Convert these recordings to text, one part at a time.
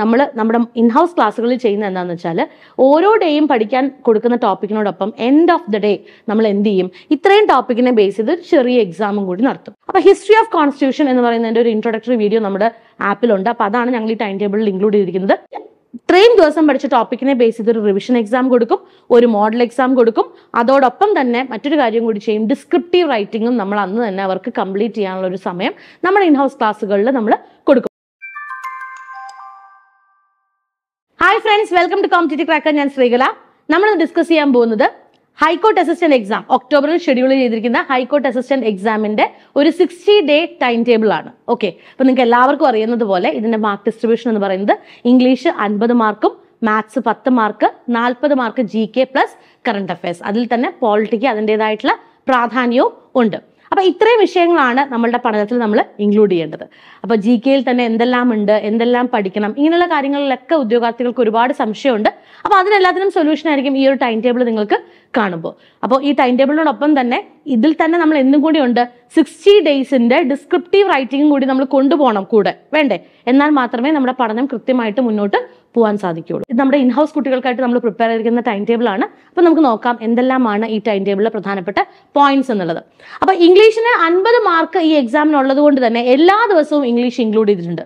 നമ്മൾ നമ്മുടെ ഇൻഹൗസ് ക്ലാസ്സുകളിൽ ചെയ്യുന്ന എന്താണെന്ന് വെച്ചാൽ ഓരോ ഡേയും പഠിക്കാൻ കൊടുക്കുന്ന ടോപ്പിക്കിനോടൊപ്പം എൻഡ് ഓഫ് ദ ഡേ നമ്മൾ എന്ത് ചെയ്യും ഇത്രയും ടോപ്പിക്കിനെ ബേസ് ചെയ്ത് ചെറിയ എക്സാമും കൂടി നടത്തും അപ്പോൾ ഹിസ്റ്ററി ഓഫ് കോൺസ്റ്റിറ്റ്യൂഷൻ എന്ന് പറയുന്നതിൻ്റെ ഒരു ഇൻട്രൊഡക്ടറി വീഡിയോ നമ്മുടെ ആപ്പിലുണ്ട് അപ്പോൾ അതാണ് ഞങ്ങൾ ഈ ടൈം ടേബിളിൽ ഇൻക്ലൂഡ് ചെയ്തിരിക്കുന്നത് ഇത്രയും ദിവസം പഠിച്ച ടോപ്പിക്കിനെ ബേസ് ചെയ്ത് ഒരു റിവിഷൻ എക്സാം കൊടുക്കും ഒരു മോഡൽ എക്സാം കൊടുക്കും അതോടൊപ്പം തന്നെ മറ്റൊരു കാര്യം കൂടി ചെയ്യും ഡിസ്ക്രിപ്റ്റീവ് റൈറ്റിങ്ങും നമ്മൾ അന്ന് തന്നെ അവർക്ക് കംപ്ലീറ്റ് ചെയ്യാനുള്ള ഒരു സമയം നമ്മുടെ ഇൻഹൗസ് ക്ലാസ്സുകളിൽ നമ്മൾ കൊടുക്കും hi friends welcome to competitive cracker ഞാൻ ശ്രീകല നമ്മൾ ഡിസ്കസ് ചെയ്യാൻ പോകുന്നത് ഹൈക്കോർട്ട് അസിസ്റ്റന്റ് എക്സാം ഒക്ടോബറിൽ ഷെഡ്യൂൾ ചെയ്തിരിക്കുന്ന ഹൈക്കോർട്ട് അസിസ്റ്റന്റ് എക്സാമിന്റെ ഒരു സിക്സ്റ്റി ഡേ ടൈം ടേബിൾ ആണ് ഓക്കെ അപ്പൊ നിങ്ങൾക്ക് എല്ലാവർക്കും അറിയുന്നത് പോലെ ഇതിന്റെ മാർക്ക് ഡിസ്ട്രിബ്യൂഷൻ എന്ന് പറയുന്നത് ഇംഗ്ലീഷ് അൻപത് മാർക്കും മാത്സ് പത്ത് മാർക്ക് നാൽപ്പത് mark G K plus current affairs അതിൽ തന്നെ പോളിറ്റിക്ക് അതിൻ്റെതായിട്ടുള്ള പ്രാധാന്യവും ഉണ്ട് അപ്പൊ ഇത്രയും വിഷയങ്ങളാണ് നമ്മളുടെ പഠനത്തിൽ നമ്മൾ ഇൻക്ലൂഡ് ചെയ്യേണ്ടത് അപ്പൊ ജി കെയിൽ തന്നെ എന്തെല്ലാം ഉണ്ട് എന്തെല്ലാം പഠിക്കണം ഇങ്ങനെയുള്ള കാര്യങ്ങളിലൊക്കെ ഉദ്യോഗാർത്ഥികൾക്ക് ഒരുപാട് സംശയമുണ്ട് അപ്പൊ അതിനെല്ലാത്തിനും സൊല്യൂഷൻ ആയിരിക്കും ഈ ഒരു ടൈം ടേബിൾ നിങ്ങൾക്ക് കാണുമ്പോൾ അപ്പോൾ ഈ ടൈം ടേബിളിനോടൊപ്പം തന്നെ ഇതിൽ തന്നെ നമ്മൾ എന്നും കൂടി ഉണ്ട് സിക്സ്റ്റി ഡേയ്സിന്റെ ഡിസ്ക്രിപ്റ്റീവ് റൈറ്റിംഗും കൂടി നമ്മൾ കൊണ്ടുപോകണം കൂടെ വേണ്ടേ എന്നാൽ മാത്രമേ നമ്മുടെ പഠനം കൃത്യമായിട്ട് മുന്നോട്ട് പോകാൻ സാധിക്കുള്ളൂ ഇത് നമ്മുടെ ഇൻഹൗസ് കുട്ടികൾക്കായിട്ട് നമ്മൾ പ്രിപ്പയർ ചെയ്തിരിക്കുന്ന ടൈം ടേബിൾ ആണ് അപ്പോൾ നമുക്ക് നോക്കാം എന്തെല്ലാമാണ് ഈ ടൈം ടേബിളിലെ പ്രധാനപ്പെട്ട പോയിന്റ്സ് എന്നുള്ളത് അപ്പോൾ ഇംഗ്ലീഷിന് അൻപത് മാർക്ക് ഈ എക്സാമിനുള്ളത് കൊണ്ട് തന്നെ എല്ലാ ദിവസവും ഇംഗ്ലീഷ് ഇൻക്ലൂഡ് ചെയ്തിട്ടുണ്ട്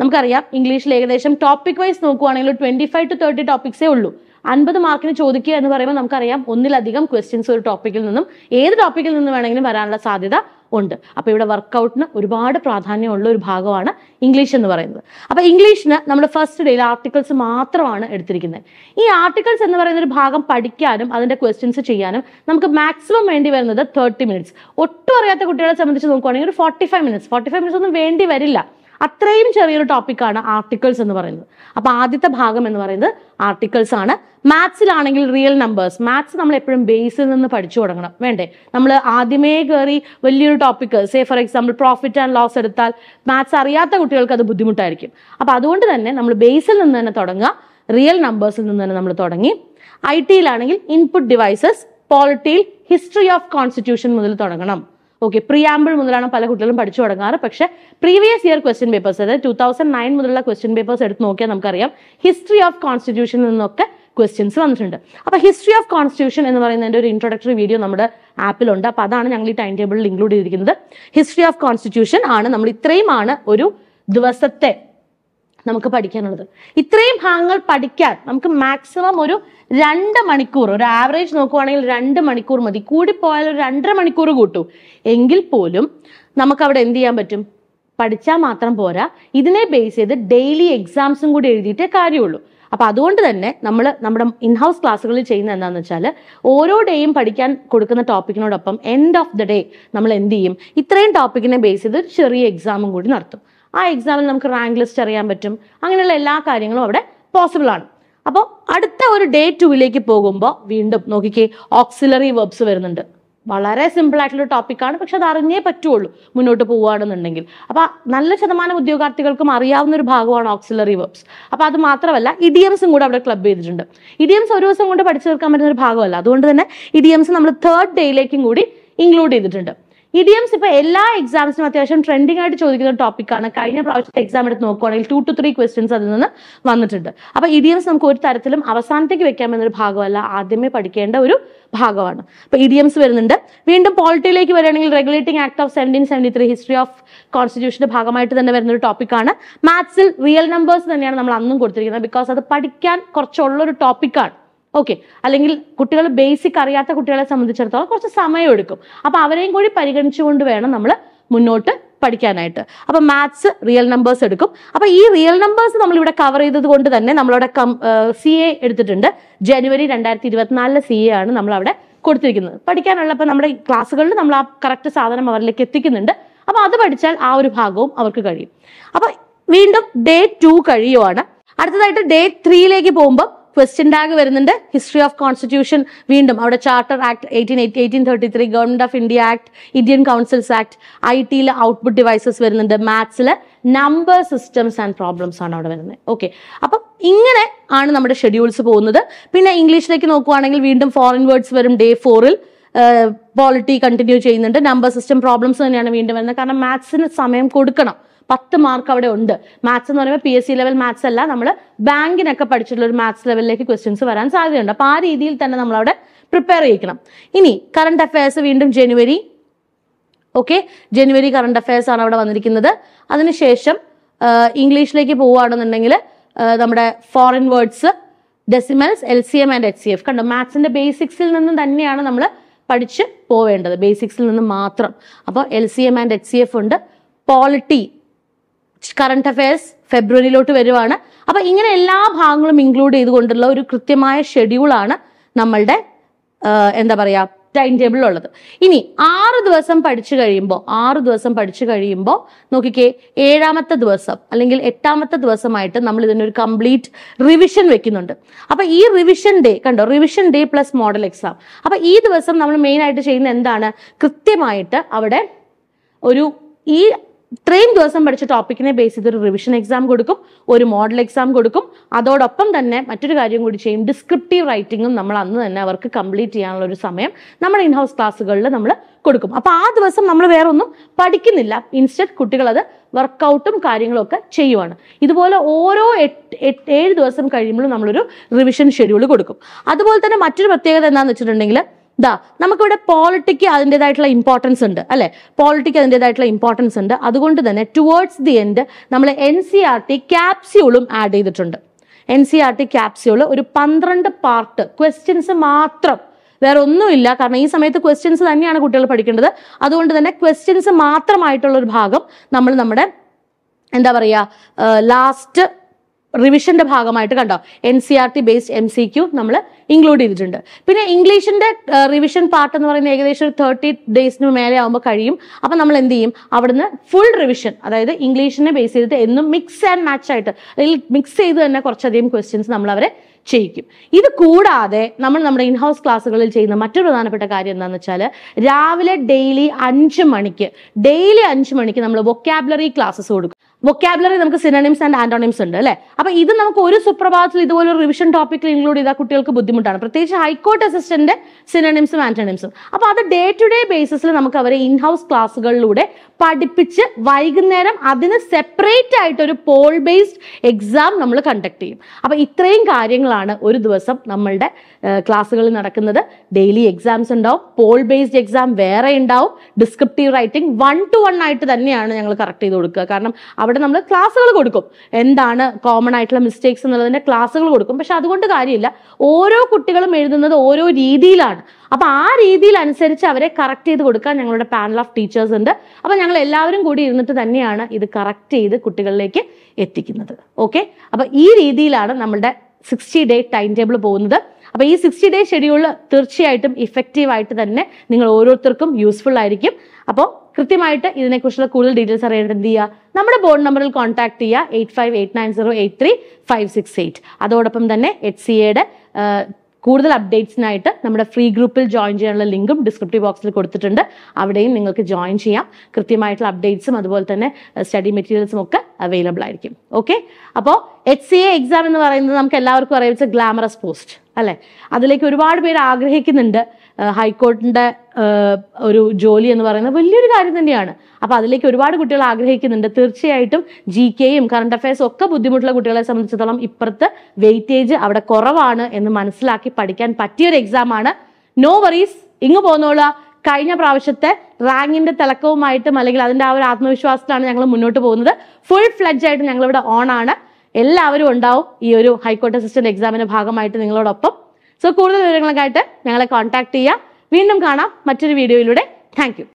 നമുക്കറിയാം ഇംഗ്ലീഷിൽ ഏകദേശം ടോപ്പിക് വൈസ് നോക്കുവാണെങ്കിൽ ട്വന്റി ഫൈവ് ടു തേർട്ടി ടോപ്പിക്സേ ഉള്ളൂ അൻപത് മാർക്കിന് ചോദിക്കുക എന്ന് പറയുമ്പോൾ നമുക്കറിയാം ഒന്നിലധികം ക്വസ്റ്റ്യൻസ് ഒരു ടോപ്പിക്കിൽ നിന്നും ഏത് ടോപ്പിക്കിൽ നിന്നും വേണമെങ്കിലും വരാനുള്ള സാധ്യത ഉണ്ട് അപ്പോൾ ഇവിടെ വർക്ക്ഔട്ടിന് ഒരുപാട് പ്രാധാന്യമുള്ള ഒരു ഭാഗമാണ് ഇംഗ്ലീഷ് എന്ന് പറയുന്നത് അപ്പോൾ ഇംഗ്ലീഷിന് നമ്മൾ ഫസ്റ്റ് ഡേയിൽ ആർട്ടിക്കിൾസ് മാത്രമാണ് എടുത്തിരിക്കുന്നത് ഈ ആർട്ടിക്കിൾസ് എന്ന് പറയുന്ന ഒരു ഭാഗം പഠിക്കാനും അതിന്റെ ക്വസ്റ്റ്യൻസ് ചെയ്യാനും നമുക്ക് മാക്സിമം വേണ്ടി വരുന്നത് തേർട്ടി മിനിറ്റ്സ് ഒട്ടും അറിയാത്ത കുട്ടികളെ സംബന്ധിച്ച് നോക്കുവാണെങ്കിൽ ഒരു forty five minutes forty five minutes ഒന്നും വേണ്ടി വരില്ല അത്രയും ചെറിയൊരു ടോപ്പിക്കാണ് ആർട്ടിക്കിൾസ് എന്ന് പറയുന്നത് അപ്പൊ ആദ്യത്തെ ഭാഗം എന്ന് പറയുന്നത് ആർട്ടിക്കിൾസ് ആണ് മാത്സിലാണെങ്കിൽ റിയൽ നമ്പേഴ്സ് മാത്സ് നമ്മൾ എപ്പോഴും ബേസിൽ നിന്ന് പഠിച്ചു തുടങ്ങണം വേണ്ടേ നമ്മൾ ആദ്യമേ കയറി വലിയൊരു topic say for example profit and loss എടുത്താൽ മാത്സ് അറിയാത്ത കുട്ടികൾക്ക് അത് ബുദ്ധിമുട്ടായിരിക്കും അപ്പൊ അതുകൊണ്ട് തന്നെ നമ്മൾ ബേസിൽ നിന്ന് തന്നെ തുടങ്ങുക റിയൽ നമ്പേഴ്സിൽ നിന്ന് തന്നെ നമ്മൾ തുടങ്ങി ഐ ടിയിലാണെങ്കിൽ ഇൻപുട്ട് ഡിവൈസസ് പോളിറ്റിയിൽ ഹിസ്റ്ററി ഓഫ് കോൺസ്റ്റിറ്റ്യൂഷൻ മുതൽ തുടങ്ങണം ഓക്കെ പ്രിയാമ്പിൾ മുതലാണ് പല കുട്ടികളും പഠിച്ചു തുടങ്ങാറ് പക്ഷേ പ്രീവിയസ് ഇയർ ക്വസ്റ്റ്യൻ പേപ്പേഴ്സ് അതായത് ടൂ തൗസൻഡ് നയൻ മുതലുള്ള ക്വസ്റ്റ്യൻ പേപ്പേഴ്സ് എടുത്ത് നോക്കിയാൽ നമുക്കറിയാം ഹിസ്റ്ററി ഓഫ് കോൺസ്റ്റിറ്റ്യൂഷനിൽ നിന്നൊക്കെ ക്വസ്റ്റ്യൻസ് വന്നിട്ടുണ്ട് അപ്പോൾ ഹിസ്റ്ററി ഓഫ് കോൺസ്റ്റിറ്റ്യൂഷൻ എന്ന് പറയുന്നതിൻ്റെ ഒരു ഇൻട്രൊഡക്ടറി വീഡിയോ നമ്മുടെ ആപ്പിലുണ്ട് അപ്പോൾ അതാണ് ഞങ്ങൾ ഈ ടൈം ടേബിളിൽ ഇൻക്ലൂഡ് ചെയ്തിരിക്കുന്നത് ഹിസ്റ്ററി ഓഫ് കോൺസ്റ്റിറ്റ്യൂഷൻ ആണ് നമ്മൾ ഇത്രയുമാണ് ഒരു ദിവസത്തെ നമുക്ക് പഠിക്കാനുള്ളത് ഇത്രയും ഭാഗങ്ങൾ പഠിക്കാൻ നമുക്ക് മാക്സിമം ഒരു രണ്ട് മണിക്കൂർ ഒരു ആവറേജ് നോക്കുവാണെങ്കിൽ രണ്ട് മണിക്കൂർ മതി പോയാൽ ഒരു രണ്ടര മണിക്കൂർ കൂട്ടൂ എങ്കിൽ പോലും നമുക്ക് അവിടെ എന്ത് ചെയ്യാൻ പറ്റും പഠിച്ചാൽ മാത്രം പോരാ ഇതിനെ ബേസ് ചെയ്ത് ഡെയിലി എക്സാംസും കൂടി എഴുതിയിട്ടേ കാര്യമുള്ളൂ അപ്പോൾ അതുകൊണ്ട് തന്നെ നമ്മൾ നമ്മുടെ ഇൻഹൗസ് ക്ലാസ്സുകളിൽ ചെയ്യുന്ന എന്താണെന്ന് വെച്ചാൽ ഓരോ ഡേയും പഠിക്കാൻ കൊടുക്കുന്ന ടോപ്പിക്കിനോടൊപ്പം എൻഡ് ഓഫ് ദ ഡേ നമ്മൾ എന്ത് ചെയ്യും ഇത്രയും ടോപ്പിക്കിനെ ബേസ് ചെയ്ത് ചെറിയ എക്സാമും കൂടി നടത്തും ആ എക്സാമിൽ നമുക്ക് റാങ്ക് ലിസ്റ്റ് അറിയാൻ പറ്റും അങ്ങനെയുള്ള എല്ലാ കാര്യങ്ങളും അവിടെ പോസിബിൾ ആണ് അപ്പോൾ അടുത്ത ഒരു ഡേ ടുവിലേക്ക് പോകുമ്പോൾ വീണ്ടും നോക്കിക്കേ ഓക്സിലറി വേർബ്സ് വരുന്നുണ്ട് വളരെ സിമ്പിൾ ആയിട്ടുള്ള ടോപ്പിക്കാണ് പക്ഷെ അത് അറിഞ്ഞേ പറ്റുള്ളൂ മുന്നോട്ട് പോവുകയാണെന്നുണ്ടെങ്കിൽ അപ്പോൾ നല്ല ശതമാനം ഉദ്യോഗാർത്ഥികൾക്കും അറിയാവുന്ന ഒരു ഭാഗമാണ് ഓക്സിലറി വേർബ്സ് അപ്പോൾ അത് മാത്രമല്ല ഇഡിയംസും കൂടെ അവിടെ ക്ലബ് ചെയ്തിട്ടുണ്ട് ഇഡിയംസ് ഒരു ദിവസം കൊണ്ട് പഠിച്ചു തീർക്കാൻ പറ്റുന്ന ഒരു ഭാഗമല്ല അതുകൊണ്ട് തന്നെ ഇഡിയംസ് നമ്മൾ തേർഡ് ഡേയിലേക്കും കൂടി ഇൻക്ലൂഡ് ചെയ്തിട്ടുണ്ട് ഇഡിയംസ് ഇപ്പൊ എല്ലാ എക്സാംസിനും അത്യാവശ്യം ട്രെൻഡിങ് ആയിട്ട് ചോദിക്കുന്ന ടോപ്പിക്കാണ് കഴിഞ്ഞ പ്രാവശ്യത്തെ എക്സാം എടുത്ത് നോക്കുവാണെങ്കിൽ ടു ടു ത്രീ ക്വസ്റ്റ്യൻസ് അതിൽ നിന്ന് വന്നിട്ടുണ്ട് അപ്പൊ ഇഡിയംസ് നമുക്ക് ഒരു തരത്തിലും അവസാനത്തേക്ക് ഒരു ഭാഗമല്ല ആദ്യമേ പഠിക്കേണ്ട ഒരു ഭാഗമാണ് അപ്പൊ ഇഡിയംസ് വരുന്നുണ്ട് വീണ്ടും പോളിറ്റിയിലേക്ക് വരികയാണെങ്കിൽ regulating act of seventeen seventy three history of കോൺസ്റ്റിറ്റ്യൂഷന്റെ ഭാഗമായിട്ട് തന്നെ വരുന്ന ഒരു ടോപ്പിക്കാണ് മാത്സിൽ റിയൽ നമ്പേഴ്സ് തന്നെയാണ് നമ്മൾ അന്നും കൊടുത്തിരിക്കുന്നത് ബിക്കോസ് അത് പഠിക്കാൻ കുറച്ചുള്ളൊരു ടോപ്പിക്കാണ് ഓക്കെ അല്ലെങ്കിൽ കുട്ടികൾ ബേസിക് അറിയാത്ത കുട്ടികളെ സംബന്ധിച്ചിടത്തോളം കുറച്ച് സമയം എടുക്കും അപ്പൊ അവരെയും കൂടി പരിഗണിച്ചുകൊണ്ട് വേണം നമ്മൾ മുന്നോട്ട് പഠിക്കാനായിട്ട് അപ്പൊ മാത്സ് റിയൽ നമ്പേഴ്സ് എടുക്കും അപ്പൊ ഈ റിയൽ നമ്പേഴ്സ് നമ്മൾ ഇവിടെ കവർ ചെയ്തത് കൊണ്ട് തന്നെ നമ്മളവിടെ കം സി എ എടുത്തിട്ടുണ്ട് ജനുവരി രണ്ടായിരത്തി ഇരുപത്തിനാലിലെ സി എ ആണ് നമ്മൾ അവിടെ കൊടുത്തിരിക്കുന്നത് പഠിക്കാനുള്ളപ്പോൾ നമ്മുടെ ക്ലാസ്സുകളിൽ നമ്മൾ ആ കറക്റ്റ് സാധനം അവരിലേക്ക് എത്തിക്കുന്നുണ്ട് അപ്പൊ അത് പഠിച്ചാൽ ആ ഒരു ഭാഗവും അവർക്ക് കഴിയും അപ്പൊ വീണ്ടും ഡേ ടു കഴിയുവാണ് അടുത്തതായിട്ട് ഡേ ത്രീയിലേക്ക് പോകുമ്പോൾ ക്വസ്റ്റ്യൻ ടാഗ് വരുന്നുണ്ട് ഹിസ്റ്ററി ഓഫ് കോൺസ്റ്റിറ്റ്യൂഷൻ വീണ്ടും അവിടെ charter act eighteen eighteen thirty three government of India act Indian councils act I ടിയിലെ ഔട്ട്പുട്ട് ഡിവൈസസ് വരുന്നുണ്ട് മാത്സിൽ നമ്പർ സിസ്റ്റംസ് ആൻഡ് പ്രോബ്ലംസ് ആണ് അവിടെ വരുന്നത് ഓക്കെ അപ്പം ഇങ്ങനെ ആണ് നമ്മുടെ ഷെഡ്യൂൾസ് പോകുന്നത് പിന്നെ ഇംഗ്ലീഷിലേക്ക് നോക്കുവാണെങ്കിൽ വീണ്ടും ഫോറിൻ വേർഡ്സ് വരും ഡേ ഫോറിൽ പോളിറ്റി കണ്ടിന്യൂ ചെയ്യുന്നുണ്ട് നമ്പർ സിസ്റ്റം പ്രോബ്ലംസ് തന്നെയാണ് വീണ്ടും വരുന്നത് കാരണം മാത്സിന് സമയം കൊടുക്കണം പത്ത് മാർക്ക് അവിടെ ഉണ്ട് മാത്സ് എന്ന് പറയുമ്പോൾ P S C level maths അല്ല നമ്മൾ ബാങ്കിനൊക്കെ പഠിച്ചിട്ടുള്ള ഒരു മാത്സ് ലെവലിലേക്ക് ക്വസ്റ്റ്യൻസ് വരാൻ സാധ്യതയുണ്ട് അപ്പോൾ ആ രീതിയിൽ തന്നെ നമ്മൾ അവിടെ പ്രിപ്പയർ ചെയ്യിക്കണം ഇനി കറണ്ട് അഫയേഴ്സ് വീണ്ടും ജനുവരി ഓക്കെ ജനുവരി കറണ്ട് അഫയേഴ്സ് ആണ് അവിടെ വന്നിരിക്കുന്നത് അതിനുശേഷം ഇംഗ്ലീഷിലേക്ക് പോവുകയാണെന്നുണ്ടെങ്കിൽ നമ്മുടെ foreign words decimals L C M and H C F കണ്ടോ മാത്സിന്റെ ബേസിക്സിൽ നിന്നും തന്നെയാണ് നമ്മൾ പഠിച്ച് പോവേണ്ടത് ബേസിക്സിൽ നിന്ന് മാത്രം അപ്പോൾ L C M and H C F ഉണ്ട് പോളിറ്റി കറണ്ട് അഫയേഴ്സ് ഫെബ്രുവരിയിലോട്ട് വരുവാണ് അപ്പൊ ഇങ്ങനെ എല്ലാ ഭാഗങ്ങളും ഇൻക്ലൂഡ് ചെയ്തുകൊണ്ടുള്ള ഒരു കൃത്യമായ ഷെഡ്യൂളാണ് നമ്മളുടെ എന്താ പറയാ ടൈം ടേബിൾ ഉള്ളത് ഇനി ആറ് ദിവസം പഠിച്ചു കഴിയുമ്പോൾ ആറ് ദിവസം പഠിച്ചു കഴിയുമ്പോൾ നോക്കിക്കേ ഏഴാമത്തെ ദിവസം അല്ലെങ്കിൽ എട്ടാമത്തെ ദിവസമായിട്ട് നമ്മൾ ഇതിനൊരു കംപ്ലീറ്റ് റിവിഷൻ വെക്കുന്നുണ്ട് അപ്പൊ ഈ റിവിഷൻ ഡേ കണ്ടോ revision day plus model exam അപ്പൊ ഈ ദിവസം നമ്മൾ മെയിൻ ആയിട്ട് ചെയ്യുന്ന എന്താണ് കൃത്യമായിട്ട് അവിടെ ഒരു ഈ ഇത്രയും ദിവസം പഠിച്ച ടോപ്പിക്കിനെ ബേസ് ചെയ്ത് ഒരു റിവിഷൻ എക്സാം കൊടുക്കും ഒരു മോഡൽ എക്സാം കൊടുക്കും അതോടൊപ്പം തന്നെ മറ്റൊരു കാര്യം കൂടി ചെയ്യും ഡിസ്ക്രിപ്റ്റീവ് റൈറ്റിങ്ങും നമ്മൾ അന്ന് തന്നെ അവർക്ക് കംപ്ലീറ്റ് ചെയ്യാനുള്ള ഒരു സമയം നമ്മുടെ ഇൻഹൗസ് ക്ലാസ്സുകളിൽ നമ്മൾ കൊടുക്കും അപ്പോൾ ആ ദിവസം നമ്മൾ വേറെ ഒന്നും പഠിക്കുന്നില്ല ഇൻസ്റ്റന്റ് അത് വർക്കൗട്ടും കാര്യങ്ങളും ഒക്കെ ചെയ്യുവാണ് ഇതുപോലെ ഓരോ എട്ട് ഏഴ് ദിവസം കഴിയുമ്പോഴും നമ്മളൊരു റിവിഷൻ ഷെഡ്യൂൾ കൊടുക്കും അതുപോലെ തന്നെ മറ്റൊരു പ്രത്യേകത എന്താണെന്ന് വെച്ചിട്ടുണ്ടെങ്കിൽ ദാ നമുക്കിവിടെ പോളിറ്റിക്ക് അതിൻ്റെതായിട്ടുള്ള ഇമ്പോർട്ടൻസ് ഉണ്ട് അല്ലെ പോളിറ്റിക്ക് അതിൻ്റെതായിട്ടുള്ള ഇമ്പോർട്ടൻസ് ഉണ്ട് അതുകൊണ്ട് തന്നെ ടുവേർഡ്സ് ദി എൻഡ് നമ്മൾ എൻ സി ആർ ടി ക്യാപ്സ്യൂളും ആഡ് ചെയ്തിട്ടുണ്ട് N C R T capsule ഒരു പന്ത്രണ്ട് പാർട്ട് ക്വസ്റ്റ്യൻസ് മാത്രം വേറെ ഒന്നുമില്ല കാരണം ഈ സമയത്ത് ക്വസ്റ്റ്യൻസ് തന്നെയാണ് കുട്ടികൾ പഠിക്കേണ്ടത് അതുകൊണ്ട് തന്നെ ക്വസ്റ്റ്യൻസ് മാത്രമായിട്ടുള്ള ഒരു ഭാഗം നമ്മൾ നമ്മുടെ എന്താ പറയുക ലാസ്റ്റ് റിവിഷന്റെ ഭാഗമായിട്ട് കണ്ടോ N C R T based M C Q നമ്മൾ ഇൻക്ലൂഡ് ചെയ്തിട്ടുണ്ട് പിന്നെ ഇംഗ്ലീഷിന്റെ റിവിഷൻ പാർട്ട് എന്ന് പറയുന്നത് ഏകദേശം ഒരു തേർട്ടി ഡേയ്സിന് മേലെ ആകുമ്പോൾ കഴിയും അപ്പം നമ്മൾ എന്ത് ചെയ്യും അവിടുന്ന് ഫുൾ റിവിഷൻ അതായത് ഇംഗ്ലീഷിനെ ബേസ് ചെയ്തിട്ട് എന്നും മിക്സ് ആൻഡ് മാച്ച് ആയിട്ട് അല്ലെങ്കിൽ മിക്സ് ചെയ്ത് തന്നെ കുറച്ചധികം ക്വസ്റ്റ്യൻസ് നമ്മൾ അവരെ ചെയ്യിക്കും ഇത് കൂടാതെ നമ്മൾ നമ്മുടെ ഇൻഹൗസ് ക്ലാസ്സുകളിൽ ചെയ്യുന്ന മറ്റൊരു പ്രധാനപ്പെട്ട കാര്യം എന്താണെന്ന് വെച്ചാൽ രാവിലെ ഡെയിലി അഞ്ച് മണിക്ക് ഡെയിലി അഞ്ച് മണിക്ക് നമ്മൾ വൊക്കാബുലറി ക്ലാസ്സസ് കൊടുക്കും വൊക്കാബുലറി നമുക്ക് സിനണിംസ് ആൻഡ് ആന്റോണിംസ് ഉണ്ട് അല്ലെ അപ്പൊ ഇത് നമുക്ക് ഒരു സുപ്രഭാതത്തിൽ ഇതുപോലെ ഒരു റിവിഷൻ ടോപ്പിക്കിൽ ഇൻക്ലൂഡ് ചെയ്താൽ കുട്ടികൾക്ക് ബുദ്ധിമുട്ടാണ് പ്രത്യേകിച്ച് ഹൈക്കോർട്ട് അസിസ്റ്റന്റ് സിനണിംസും ആന്റോണിംസും അപ്പൊ അത് ഡേ ടു ഡേ ബേസിസിൽ നമുക്ക് അവരെ ഇൻ ഹൗസ് ക്ലാസ്സുകളിലൂടെ പഠിപ്പിച്ച് വൈകുന്നേരം അതിന് സെപ്പറേറ്റ് ആയിട്ട് ഒരു പോൾ ബേസ്ഡ് എക്സാം നമ്മൾ കണ്ടക്ട് ചെയ്യും അപ്പൊ ഇത്രയും കാര്യങ്ങളാണ് ഒരു ദിവസം നമ്മളുടെ ക്ലാസ്സുകളിൽ നടക്കുന്നത് ഡെയിലി എക്സാംസ് ഉണ്ടാവും പോൾ ബേസ്ഡ് എക്സാം വേറെ ഉണ്ടാവും descriptive writing one to one ആയിട്ട് തന്നെയാണ് ഞങ്ങൾ കറക്റ്റ് ചെയ്ത് കൊടുക്കുക കാരണം അവിടെ അവിടെ നമ്മൾ ക്ലാസ്സുകൾ കൊടുക്കും എന്താണ് കോമൺ ആയിട്ടുള്ള മിസ്റ്റേക്സ് എന്നുള്ളതിന്റെ ക്ലാസ്സുകൾ കൊടുക്കും പക്ഷെ അതുകൊണ്ട് കാര്യമില്ല ഓരോ കുട്ടികളും എഴുതുന്നത് ഓരോ രീതിയിലാണ് അപ്പൊ ആ രീതിയിൽ അനുസരിച്ച് അവരെ കറക്റ്റ് ചെയ്ത് കൊടുക്കാൻ ഞങ്ങളുടെ പാനൽ ഓഫ് ടീച്ചേഴ്സ് ഉണ്ട് അപ്പൊ ഞങ്ങൾ എല്ലാവരും കൂടി ഇരുന്നിട്ട് തന്നെയാണ് ഇത് കറക്റ്റ് ചെയ്ത് കുട്ടികളിലേക്ക് എത്തിക്കുന്നത് ഓക്കെ അപ്പൊ ഈ രീതിയിലാണ് നമ്മളുടെ സിക്സ്റ്റി ഡേ ടൈം ടേബിൾ പോകുന്നത് അപ്പോൾ ഈ സിക്സ്റ്റി ഡേ ഷെഡ്യൂൾ തീർച്ചയായിട്ടും ഇഫക്റ്റീവ് ആയിട്ട് തന്നെ നിങ്ങൾ ഓരോരുത്തർക്കും യൂസ്ഫുൾ ആയിരിക്കും അപ്പോൾ കൃത്യമായിട്ട് ഇതിനെക്കുറിച്ചുള്ള കൂടുതൽ ഡീറ്റെയിൽസ് അറിയേണ്ടത് എന്ത് ചെയ്യുക നമ്മുടെ ബോർഡ് നമ്പറിൽ കോൺടാക്ട് ചെയ്യുക eight five eight nine zero eight three five six eight അതോടൊപ്പം തന്നെ എച്ച് സി എയുടെ കൂടുതൽ അപ്ഡേറ്റ്സിനായിട്ട് നമ്മുടെ ഫ്രീ ഗ്രൂപ്പിൽ ജോയിൻ ചെയ്യാനുള്ള ലിങ്കും ഡിസ്ക്രിപ്റ്റീവ് ബോക്സിൽ കൊടുത്തിട്ടുണ്ട് അവിടെയും നിങ്ങൾക്ക് ജോയിൻ ചെയ്യാം കൃത്യമായിട്ടുള്ള അപ്ഡേറ്റ്സും അതുപോലെ തന്നെ സ്റ്റഡി മെറ്റീരിയൽസും ഒക്കെ അവൈലബിൾ ആയിരിക്കും ഓക്കെ അപ്പോൾ എച്ച് സി എ എക്സാം എന്ന് പറയുന്നത് നമുക്ക് എല്ലാവർക്കും അറിയിച്ച ഗ്ലാമറസ് പോസ്റ്റ് അല്ലേ അതിലേക്ക് ഒരുപാട് പേര് ആഗ്രഹിക്കുന്നുണ്ട് ഹൈക്കോർട്ടിന്റെ ഒരു ജോലി എന്ന് പറയുന്നത് വലിയൊരു കാര്യം തന്നെയാണ് അപ്പോൾ അതിലേക്ക് ഒരുപാട് കുട്ടികൾ ആഗ്രഹിക്കുന്നുണ്ട് തീർച്ചയായിട്ടും ജി കെയും കറണ്ട് അഫയേഴ്സും ഒക്കെ ബുദ്ധിമുട്ടുള്ള കുട്ടികളെ സംബന്ധിച്ചിടത്തോളം ഇപ്പുറത്ത് വെയിറ്റേജ് അവിടെ കുറവാണ് എന്ന് മനസ്സിലാക്കി പഠിക്കാൻ പറ്റിയൊരു എക്സാമാണ് നോ വറീസ് ഇങ്ങ് പോന്നോളൂ കഴിഞ്ഞ പ്രാവശ്യത്തെ റാങ്കിന്റെ തിളക്കവുമായിട്ടും അല്ലെങ്കിൽ അതിന്റെ ആ ഒരു ആത്മവിശ്വാസത്തിലാണ് ഞങ്ങൾ മുന്നോട്ട് പോകുന്നത് ഫുൾ ഫ്ലഡ്ജ് ആയിട്ട് ഞങ്ങളിവിടെ ഓൺ ആണ് എല്ലാവരും ഉണ്ടാവും ഈ ഒരു ഹൈക്കോർട്ട് അസിസ്റ്റന്റ് എക്സാമിന്റെ ഭാഗമായിട്ട് നിങ്ങളോടൊപ്പം സോ കൂടുതൽ വിവരങ്ങൾക്കായിട്ട് ഞങ്ങളെ കോൺടാക്ട് ചെയ്യുക വീണ്ടും കാണാം മറ്റൊരു വീഡിയോയിലൂടെ താങ്ക്